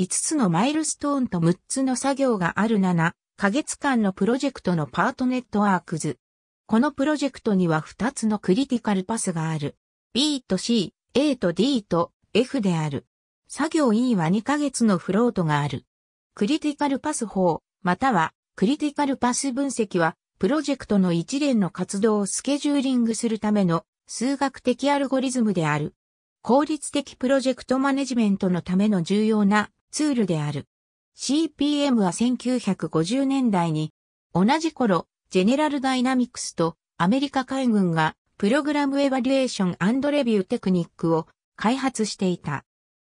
5つのマイルストーンと6つの作業がある7、ヶ月間のプロジェクトのパートネットワークズ。このプロジェクトには2つのクリティカルパスがある。B と C、A と D と F である。作業 E は2ヶ月のフロートがある。クリティカルパス法、またはクリティカルパス分析は、プロジェクトの一連の活動をスケジューリングするための数学的アルゴリズムである。効率的プロジェクトマネジメントのための重要なツールである。CPM は1950年代に、同じ頃、ジェネラルダイナミクスとアメリカ海軍がプログラムエバリュエーションレビューテクニックを開発していた。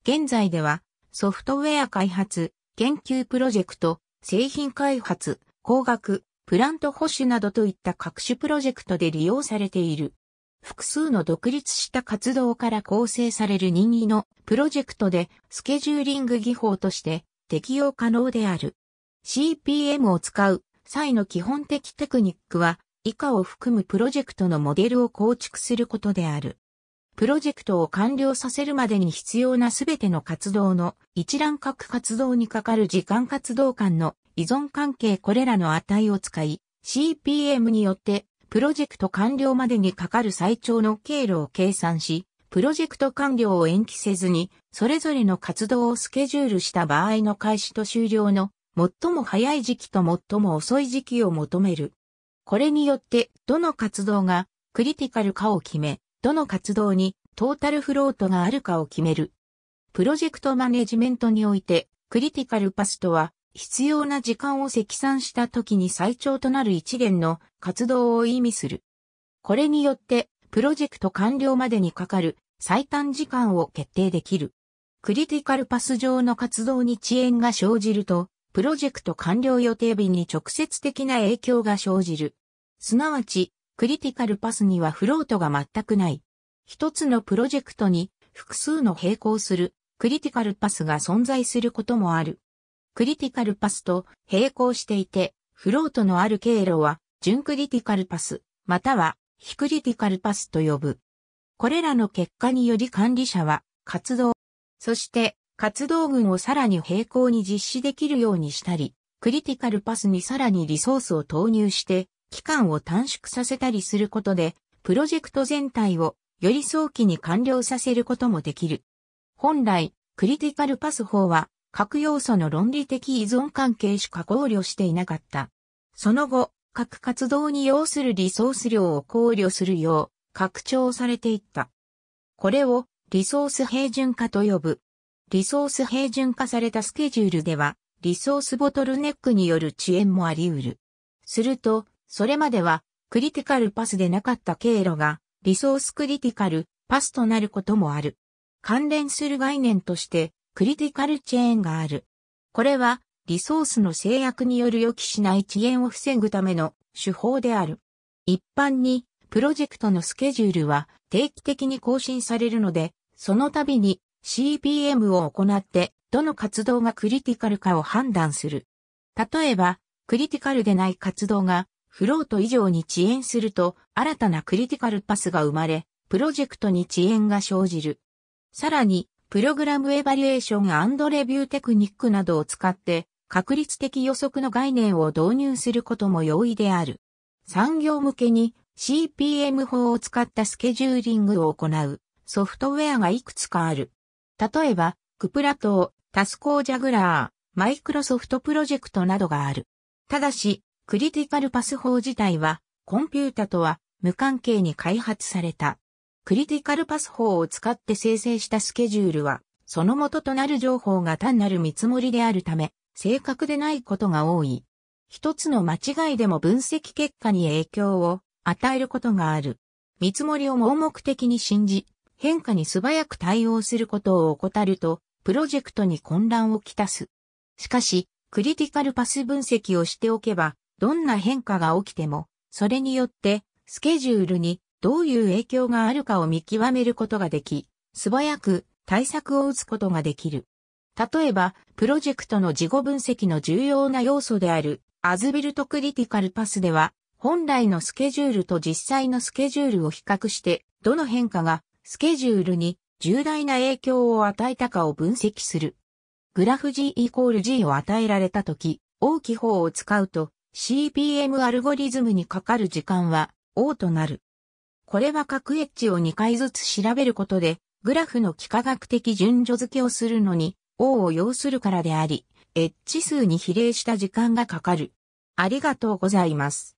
現在ではソフトウェア開発、研究プロジェクト、製品開発、工学、プラント保守などといった各種プロジェクトで利用されている。複数の独立した活動から構成される任意のプロジェクトでスケジューリング技法として適用可能である。CPM を使う際の基本的テクニックは以下を含むプロジェクトのモデルを構築することである。プロジェクトを完了させるまでに必要なすべての活動の一覧各活動にかかる時間活動間の依存関係これらの値を使い CPM によってプロジェクト完了までにかかる最長の経路を計算し、プロジェクト完了を延期せずに、それぞれの活動をスケジュールした場合の開始と終了の、最も早い時期と最も遅い時期を求める。これによって、どの活動がクリティカルかを決め、どの活動にトータルフロートがあるかを決める。プロジェクトマネジメントにおいて、クリティカルパスとは、必要な時間を積算した時に最長となる一連の活動を意味する。これによって、プロジェクト完了までにかかる最短時間を決定できる。クリティカルパス上の活動に遅延が生じると、プロジェクト完了予定日に直接的な影響が生じる。すなわち、クリティカルパスにはフロートが全くない。一つのプロジェクトに複数の並行するクリティカルパスが存在することもある。クリティカルパスと並行していて、フロートのある経路は、準クリティカルパス、または、非クリティカルパスと呼ぶ。これらの結果により管理者は、活動、そして、活動群をさらに並行に実施できるようにしたり、クリティカルパスにさらにリソースを投入して、期間を短縮させたりすることで、プロジェクト全体をより早期に完了させることもできる。本来、クリティカルパス法は、各要素の論理的依存関係しか考慮していなかった。その後、各活動に要するリソース量を考慮するよう拡張されていった。これをリソース平準化と呼ぶ。リソース平準化されたスケジュールでは、リソースボトルネックによる遅延もあり得る。すると、それまではクリティカルパスでなかった経路がリソースクリティカルパスとなることもある。関連する概念としてクリティカルチェーンがある。これは、リソースの制約による予期しない遅延を防ぐための手法である。一般に、プロジェクトのスケジュールは定期的に更新されるので、その度に CPM を行ってどの活動がクリティカルかを判断する。例えば、クリティカルでない活動がフロート以上に遅延すると新たなクリティカルパスが生まれ、プロジェクトに遅延が生じる。さらに、プログラムエバリエーションレビューテクニックなどを使って、確率的予測の概念を導入することも容易である。産業向けに CPM 法を使ったスケジューリングを行うソフトウェアがいくつかある。例えば、クプラトー、タスコージャグラー、マイクロソフトプロジェクトなどがある。ただし、クリティカルパス法自体は、コンピュータとは無関係に開発された。クリティカルパス法を使って生成したスケジュールは、その元となる情報が単なる見積もりであるため、正確でないことが多い。一つの間違いでも分析結果に影響を与えることがある。見積もりを盲目的に信じ、変化に素早く対応することを怠ると、プロジェクトに混乱をきたす。しかし、クリティカルパス分析をしておけば、どんな変化が起きても、それによって、スケジュールにどういう影響があるかを見極めることができ、素早く対策を打つことができる。例えば、プロジェクトの事後分析の重要な要素である、アズビルトクリティカルパスでは、本来のスケジュールと実際のスケジュールを比較して、どの変化がスケジュールに重大な影響を与えたかを分析する。グラフ G イコール G を与えられたとき、大きい方を使うと CPM アルゴリズムにかかる時間は O となる。これは各エッジを2回ずつ調べることで、グラフの幾何学的順序付けをするのに、O を要するからであり、エッジ数に比例した時間がかかる。ありがとうございます。